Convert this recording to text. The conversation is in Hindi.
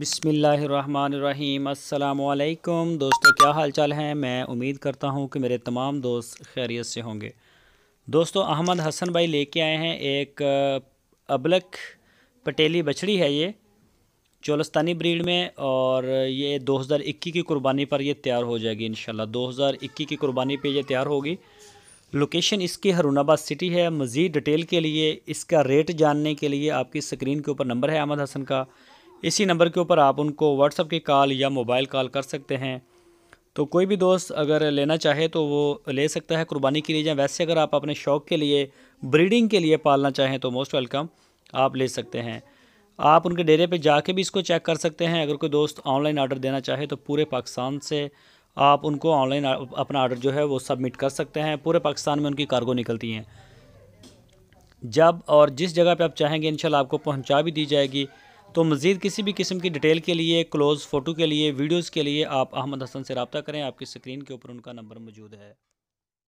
बिसमीम अल्लाम दोस्तों क्या हाल चाल हैं मैं उम्मीद करता हूँ कि मेरे तमाम दोस्त खैरियत से होंगे दोस्तों अहमद हसन भाई लेके आए हैं एक अबलक पटेली बछड़ी है ये चोलस्तानी ब्रीड में और ये 2021 की कुर्बानी पर ये तैयार हो जाएगी इन 2021 की कुर्बानी पे ये तैयार होगी लोकेशन इसकी हरुणाबाद सिटी है मज़ीद डिटेल के लिए इसका रेट जानने के लिए आपकी स्क्रीन के ऊपर नंबर है अहमद हसन का इसी नंबर के ऊपर आप उनको व्हाट्सअप की कॉल या मोबाइल कॉल कर सकते हैं तो कोई भी दोस्त अगर लेना चाहे तो वो ले सकता है कुर्बानी के लिए या वैसे अगर आप अपने शौक़ के लिए ब्रीडिंग के लिए पालना चाहें तो मोस्ट वेलकम आप ले सकते हैं आप उनके डेरे पे जाके भी इसको चेक कर सकते हैं अगर कोई दोस्त ऑनलाइन ऑर्डर देना चाहे तो पूरे पाकिस्तान से आप उनको ऑनलाइन अपना ऑर्डर जो है वो सबमिट कर सकते हैं पूरे पाकिस्तान में उनकी कार्गो निकलती हैं जब और जिस जगह पर आप चाहेंगे इन आपको पहुँचा भी दी जाएगी तो मज़ीद किसी भी किस्म की डिटेल के लिए क्लोज़ फ़ोटो के लिए वीडियोज़ के लिए आप अहमद हसन से रबता करें आपकी स्क्रीन के ऊपर उनका नंबर मौजूद है